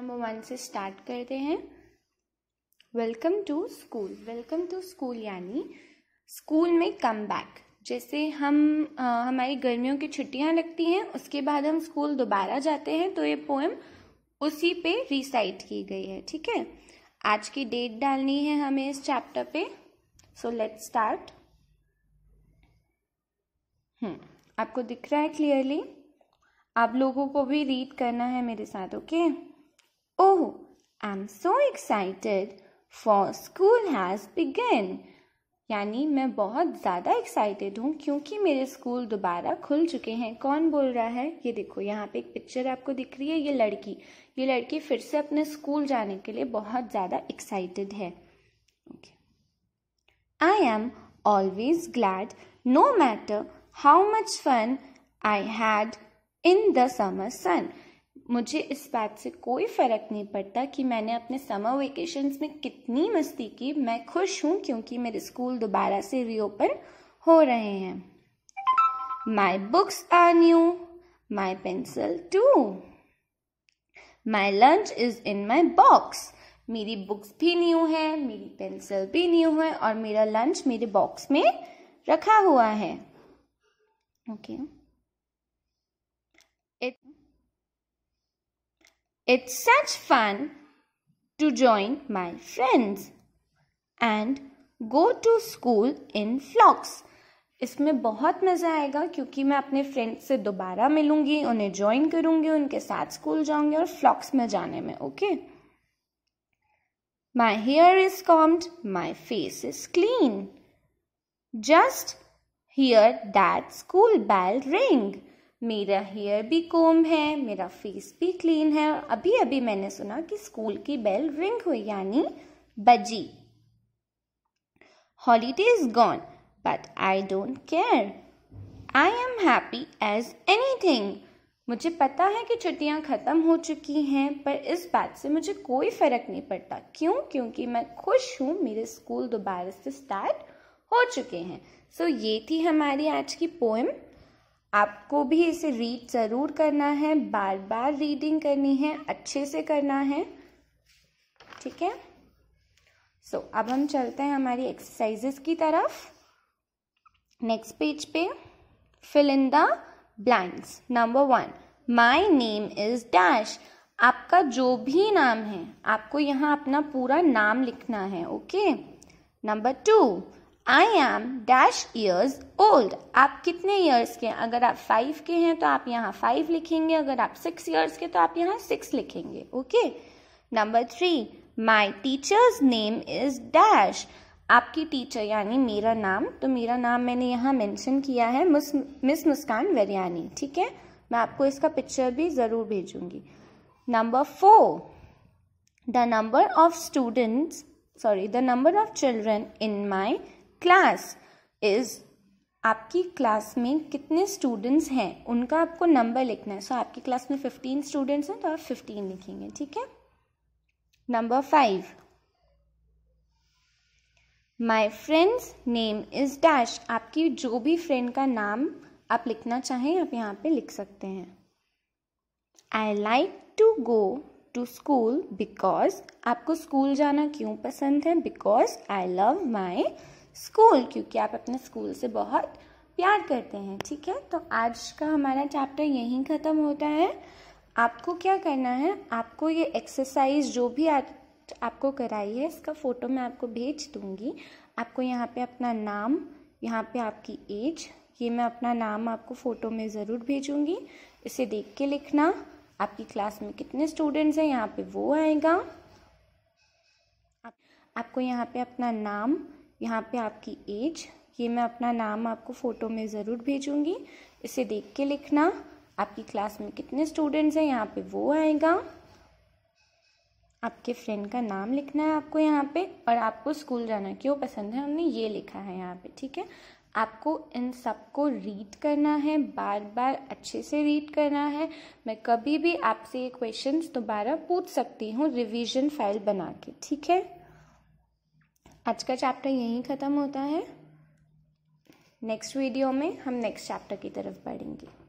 Number one से start करते हैं welcome to school welcome to school यानी स्कूल में कम बैक जैसे हम आ, हमारी गर्मियों की छुट्टियां लगती हैं उसके बाद हम स्कूल दोबारा जाते हैं तो ये पोएम उसी पे रिसाइट की गई है ठीक है आज की डेट डालनी है हमें इस चैप्टर पे सो लेट स्टार्ट आपको दिख रहा है क्लियरली आप लोगों को भी रीड करना है मेरे साथ okay okay? Oh, I'm so excited for school has begun. यानी मैं बहुत ज़्यादा एक्साइटेड हूँ क्योंकि मेरे स्कूल दोबारा खुल चुके हैं कौन बोल रहा है ये देखो यहाँ पे एक पिक्चर आपको दिख रही है ये लड़की ये लड़की फिर से अपने स्कूल जाने के लिए बहुत ज़्यादा एक्साइटेड है I am always glad no matter how much fun I had in the summer sun मुझे इस बात से कोई फ़र्क नहीं पड़ता कि मैंने अपने समर वेकेशंस में कितनी मस्ती की मैं खुश हूँ क्योंकि मेरे स्कूल दोबारा से रीओपन हो रहे हैं my books are new my pencil too my lunch is in my box मेरी बुक्स भी न्यू है मेरी पेंसिल भी न्यू है और मेरा लंच मेरे बॉक्स में रखा हुआ है okay okay. It's such fun to join my friends and go to school in flocks. इसमें बहुत मज़ा आएगा क्योंकि मैं अपने फ्रेंड्स से दोबारा मिलूंगी उन्हें ज्वाइन करूंगी उनके साथ स्कूल जाऊंगी और फ्लॉक्स में जाने में okay my hair is combed my face is clean just hear that school bell ring मेरा हेयर भी कोम है मेरा फेस भी क्लीन है अभी अभी मैंने सुना कि स्कूल की बेल रिंग हुई यानी बजी holiday is gone but I don't care I am happy as anything मुझे पता है कि छुट्टियाँ ख़त्म हो चुकी हैं पर इस बात से मुझे कोई फ़र्क नहीं पड़ता क्यों क्योंकि मैं खुश हूँ मेरे स्कूल दोबारा से स्टार्ट हो चुके हैं सो so, ये थी हमारी आज की पोएम आपको भी इसे रीड ज़रूर करना है बार बार रीडिंग करनी है अच्छे से करना है ठीक है सो so, अब हम चलते हैं हमारी एक्सरसाइजेस की तरफ नेक्स्ट पेज पे fill in the blanks number one my name is dash आपका जो भी नाम है आपको यहाँ अपना पूरा नाम लिखना है okay number two I am dash years old आप कितने ईयर्स के हैं अगर आप फाइव के हैं तो आप यहाँ फाइव लिखेंगे अगर आप सिक्स ईयर्स के तो आप यहाँ सिक्स लिखेंगे okay number three my teacher's name is dash आपकी टीचर यानी मेरा नाम तो मेरा नाम मैंने यहाँ मेंशन किया है मिस मिस मुस्कान वरियानी ठीक है मैं आपको इसका पिक्चर भी ज़रूर भेजूंगी number four the number of students sorry the number of children in my class is आपकी क्लास में कितने स्टूडेंट्स हैं उनका आपको नंबर लिखना है सो so, आपकी क्लास में फिफ्टीन स्टूडेंट्स हैं तो आप फिफ्टीन लिखेंगे ठीक है number five my friend's name is dash आपकी जो भी फ्रेंड का नाम आप लिखना चाहें आप यहाँ पे लिख सकते हैं I like to go to school because आपको स्कूल जाना क्यों पसंद है because I love my school क्योंकि आप अपने स्कूल से बहुत प्यार करते हैं ठीक है तो आज का हमारा चैप्टर यहीं ख़त्म होता है आपको क्या करना है आपको ये एक्सरसाइज जो भी आज आपको कराई है इसका फ़ोटो मैं आपको भेज दूंगी आपको यहाँ पे अपना नाम यहाँ पे आपकी एज ये मैं अपना नाम आपको फ़ोटो में ज़रूर भेजूँगी इसे देख के लिखना आपकी क्लास में कितने स्टूडेंट्स हैं यहाँ पे वो आएगा आप, आपको यहाँ पे अपना नाम यहाँ पे आपकी एज ये मैं अपना नाम आपको फ़ोटो में ज़रूर भेजूँगी इसे देख के लिखना आपकी क्लास में कितने स्टूडेंट्स हैं यहाँ पे वो आएगा आपके फ्रेंड का नाम लिखना है आपको यहाँ पे और आपको स्कूल जाना क्यों पसंद है हमने ये लिखा है यहाँ पे ठीक है आपको इन सबको रीड करना है बार बार अच्छे से रीड करना है मैं कभी भी आपसे ये क्वेश्चंस दोबारा पूछ सकती हूँ रिवीजन फाइल बना के ठीक है आज का चैप्टर यहीं ख़त्म होता है नेक्स्ट वीडियो में हम नेक्स्ट चैप्टर की तरफ बढ़ेंगे